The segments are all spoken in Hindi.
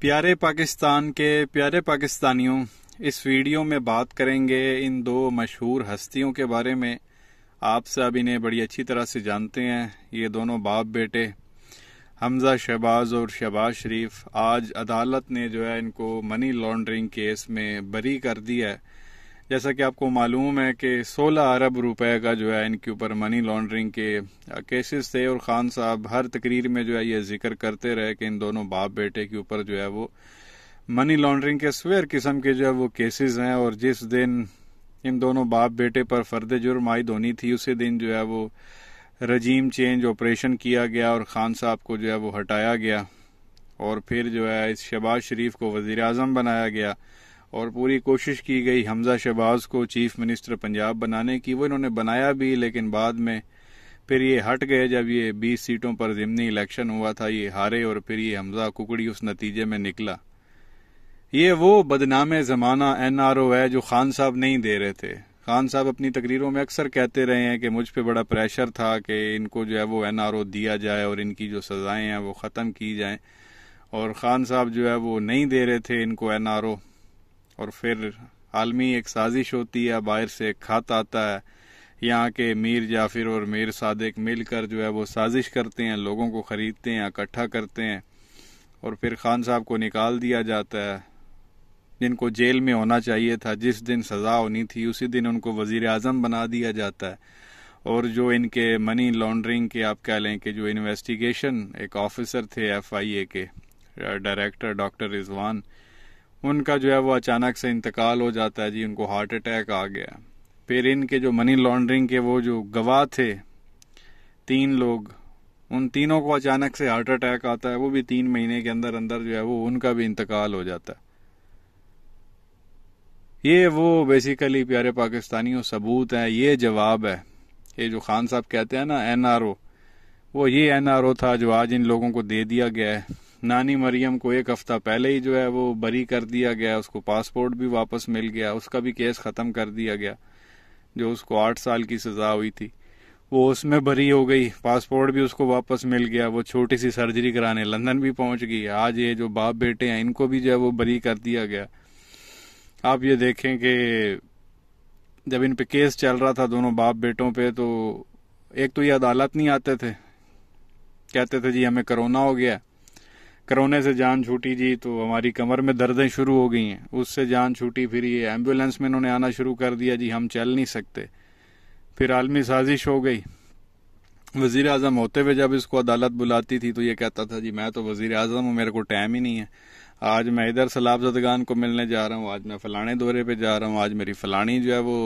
प्यारे पाकिस्तान के प्यारे पाकिस्तानियों इस वीडियो में बात करेंगे इन दो मशहूर हस्तियों के बारे में आप सब इन्हें बड़ी अच्छी तरह से जानते हैं ये दोनों बाप बेटे हमज़ा शहबाज और शहबाज शरीफ आज अदालत ने जो है इनको मनी लॉन्ड्रिंग केस में बरी कर दिया है जैसा कि आपको मालूम है कि 16 अरब रुपए का जो है इनके ऊपर मनी लॉन्ड्रिंग के केसेस थे और खान साहब हर तकरीर में जो है ये जिक्र करते रहे कि इन दोनों बाप बेटे के ऊपर जो है वो मनी लॉन्ड्रिंग के स्वेयर किस्म के जो है वो केसेस हैं और जिस दिन इन दोनों बाप बेटे पर फर्द जुर्म आयद होनी थी उसी दिन जो है वो रजीम चेंज ऑपरेशन किया गया और खान साहब को जो है वो हटाया गया और फिर जो है इस शहबाज शरीफ को वजीर अजम बनाया गया और पूरी कोशिश की गई हमजा शहबाज को चीफ मिनिस्टर पंजाब बनाने की वो इन्होंने बनाया भी लेकिन बाद में फिर ये हट गए जब ये 20 सीटों पर ज़मनी इलेक्शन हुआ था ये हारे और फिर ये हमजा कुकड़ी उस नतीजे में निकला ये वो बदनाम ज़माना एन आर ओ है जो खान साहब नहीं दे रहे थे खान साहब अपनी तकरीरों में अक्सर कहते रहे हैं कि मुझ पर बड़ा प्रेशर था कि इनको जो है वो एन आर ओ दिया जाए और इनकी जो सजाएं हैं वो ख़त्म की जाए और ख़ान साहब जो है वो नहीं दे रहे थे इनको एन आर ओ और फिर आलमी एक साजिश होती है बाहर से एक खत आता है यहाँ के मीर जाफिर और मीर सादिक मिलकर जो है वो साजिश करते हैं लोगों को ख़रीदते हैं इकट्ठा करते हैं और फिर खान साहब को निकाल दिया जाता है जिनको जेल में होना चाहिए था जिस दिन सज़ा होनी थी उसी दिन उनको वजीर अजम बना दिया जाता है और जो इनके मनी लॉन्ड्रिंग के आप कह लें कि जो इन्वेस्टिगेशन एक ऑफिसर थे एफ आई ए के डायरेक्टर डॉक्टर रिजवान उनका जो है वो अचानक से इंतकाल हो जाता है जी उनको हार्ट अटैक आ गया फिर इनके जो मनी लॉन्ड्रिंग के वो जो गवाह थे तीन लोग उन तीनों को अचानक से हार्ट अटैक आता है वो भी तीन महीने के अंदर अंदर जो है वो उनका भी इंतकाल हो जाता है ये वो बेसिकली प्यारे पाकिस्तानियों सबूत है ये जवाब है ये जो खान साहब कहते हैं ना एनआरओ वो ये एनआरओ था जो आज इन लोगों को दे दिया गया है नानी मरियम को एक हफ्ता पहले ही जो है वो बरी कर दिया गया उसको पासपोर्ट भी वापस मिल गया उसका भी केस ख़त्म कर दिया गया जो उसको आठ साल की सज़ा हुई थी वो उसमें बरी हो गई पासपोर्ट भी उसको वापस मिल गया वो छोटी सी सर्जरी कराने लंदन भी पहुंच गई आज ये जो बाप बेटे हैं इनको भी जो है वो बरी कर दिया गया आप ये देखें कि जब इन पे केस चल रहा था दोनों बाप बेटों पे तो एक तो ये अदालत नहीं आते थे कहते थे जी हमें कोरोना हो गया करोने से जान छूटी जी तो हमारी कमर में दर्दें शुरू हो गई हैं उससे जान छूटी फिर ये एम्बुलेंस में इन्होंने आना शुरू कर दिया जी हम चल नहीं सकते फिर आलमी साजिश हो गई वज़ी अजम होते हुए जब इसको अदालत बुलाती थी तो ये कहता था जी मैं तो वज़ी अजम हूँ मेरे को टाइम ही नहीं है आज मैं इधर सलाब जदगान को मिलने जा रहा हूँ आज मैं फ़लाने दौरे पे जा रहा हूँ आज मेरी फ़लानी जो है वो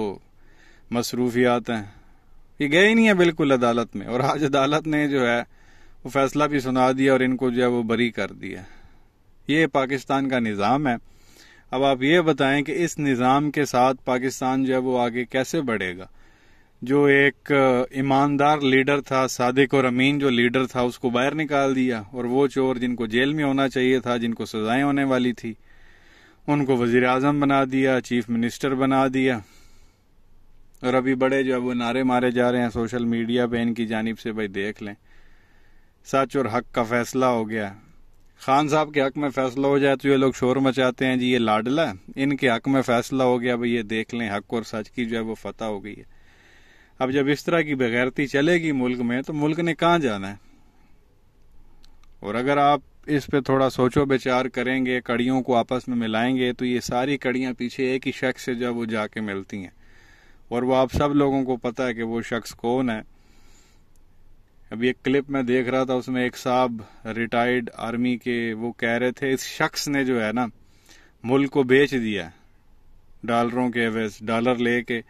मसरूफियात हैं ये गए ही नहीं है बिल्कुल अदालत में और आज अदालत ने जो है वो फैसला भी सुना दिया और इनको जो है वो बरी कर दिया ये पाकिस्तान का निज़ाम है अब आप ये बताएं कि इस निज़ाम के साथ पाकिस्तान जो है वो आगे कैसे बढ़ेगा जो एक ईमानदार लीडर था सादिक और अमीन जो लीडर था उसको बाहर निकाल दिया और वो चोर जिनको जेल में होना चाहिए था जिनको सजाएं होने वाली थी उनको वजीर अजम बना दिया चीफ मिनिस्टर बना दिया और अभी बड़े जो है वो नारे मारे जा रहे हैं सोशल मीडिया पे इनकी जानब से भाई देख लें सच और हक का फैसला हो गया खान साहब के हक में फैसला हो जाए तो ये लोग शोर मचाते हैं जी ये लाडला इनके हक में फैसला हो गया भाई ये देख लें हक और सच की जो है वो फतेह हो गई है अब जब इस तरह की बगैरती चलेगी मुल्क में तो मुल्क ने कहा जाना है और अगर आप इस पे थोड़ा सोचो विचार करेंगे कड़ियों को आपस में मिलाएंगे तो ये सारी कड़ियाँ पीछे एक ही शख्स से जब वो जाके मिलती हैं और वो आप सब लोगों को पता है कि वो शख्स कौन है अभी एक क्लिप में देख रहा था उसमें एक साहब रिटायर्ड आर्मी के वो कह रहे थे इस शख्स ने जो है ना मुल्क को बेच दिया डॉलरों के एवज डॉलर ले के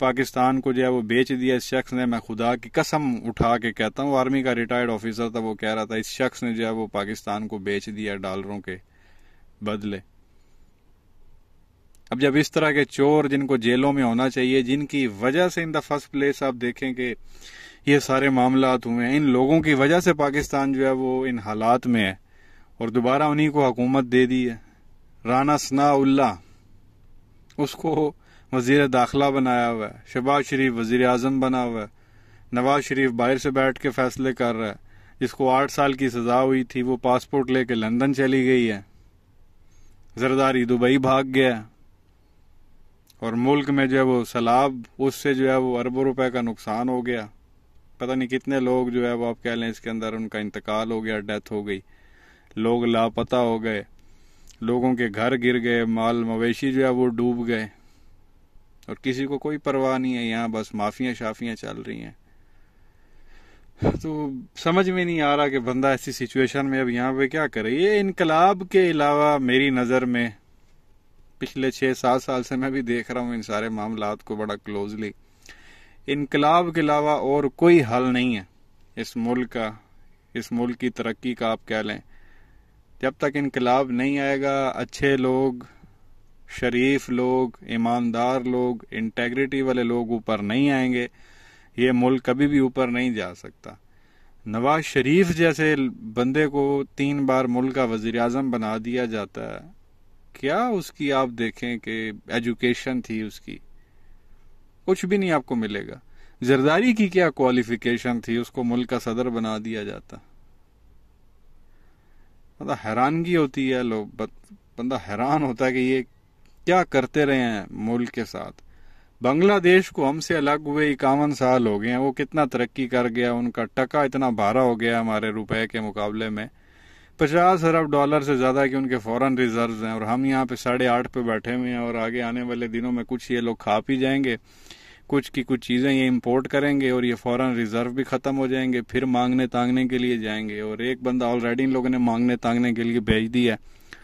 पाकिस्तान को जो है वो बेच दिया इस शख्स ने मैं खुदा की कसम उठा के कहता हूँ आर्मी का रिटायर्ड ऑफिसर था वो कह रहा था इस शख्स ने जो है वो पाकिस्तान को बेच दिया डॉलरों के बदले अब जब इस तरह के चोर जिनको जेलों में होना चाहिए जिनकी वजह से इन द फर्स्ट प्लेस आप देखें कि ये सारे मामला हुए हैं इन लोगों की वजह से पाकिस्तान जो है वो इन हालात में है और दोबारा उन्हीं को हुकूमत दे दी है राना सनाउल्ला उसको वजीर दाखिला बनाया हुआ है शहबाज शरीफ वजीर अजम बना हुआ है नवाज शरीफ बाहर से बैठ के फैसले कर रहा है जिसको आठ साल की सज़ा हुई थी वो पासपोर्ट लेके लंदन चली गई है जरदारी दुबई भाग गया है और मुल्क में जो है वो सैलाब उससे जो है वो अरबों रुपए का नुकसान हो गया पता नहीं कितने लोग जो है वो आप कह लें इसके अंदर उनका इंतकाल हो गया डेथ हो गई लोग लापता हो गए लोगों के घर गिर गए माल मवेशी जो है वो डूब गए और किसी को कोई परवाह नहीं है यहाँ बस माफिया शाफिया चल रही हैं तो समझ में नहीं आ रहा कि बंदा ऐसी सिचुएशन में अब यहाँ पे क्या करे ये इनकलाब के अलावा मेरी नज़र में पिछले छः सात साल से मैं भी देख रहा हूँ इन सारे मामला को बड़ा क्लोजली इनकलाब के अलावा और कोई हल नहीं है इस मुल्क का इस मुल्क की तरक्की का आप कह लें जब तक इनकलाब नहीं आएगा अच्छे लोग शरीफ लोग ईमानदार लोग इंटेग्रिटी वाले लोग ऊपर नहीं आएंगे ये मुल्क कभी भी ऊपर नहीं जा सकता नवाज शरीफ जैसे बंदे को तीन बार मुल्क का वजीर अजम बना दिया जाता है क्या उसकी आप देखें कि एजुकेशन थी उसकी कुछ भी नहीं आपको मिलेगा जरदारी की क्या क्वालिफिकेशन थी उसको मुल्क का सदर बना दिया जाता मतलब हैरानगी होती है लोग बंदा हैरान होता है कि ये क्या करते रहे हैं मुल्क के साथ बांग्लादेश को हमसे अलग हुए इक्यावन साल हो गए हैं वो कितना तरक्की कर गया उनका टका इतना भारा हो गया हमारे रुपए के मुकाबले में पचास अरब डॉलर से ज़्यादा की उनके फॉरन रिजर्व हैं और हम यहाँ पे साढ़े आठ पे बैठे हुए हैं और आगे आने वाले दिनों में कुछ ये लोग खा पी जाएंगे कुछ की कुछ चीज़ें ये इम्पोर्ट करेंगे और ये फॉरन रिजर्व भी ख़त्म हो जाएंगे फिर मांगने तांगने के लिए जाएंगे और एक बंदा ऑलरेडी इन लोगों ने मांगने तांगने के लिए भेज दिया है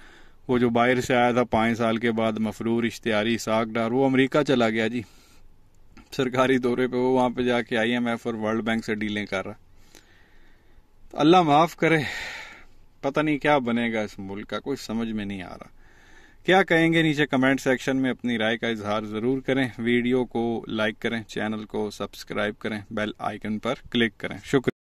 वो जो बाहर से आया था पाँच साल के बाद मफरूर इश्तियारी साग डार वो अमरीका चला गया जी सरकारी दौरे पे वो वहां पे जाके आई एम एफ और वर्ल्ड बैंक से डीलें कर रहा तो अल्लाह माफ़ करे पता नहीं क्या बनेगा इस मुल्क का कुछ समझ में नहीं आ रहा क्या कहेंगे नीचे कमेंट सेक्शन में अपनी राय का इजहार ज़रूर करें वीडियो को लाइक करें चैनल को सब्सक्राइब करें बेल आइकन पर क्लिक करें शुक्रिया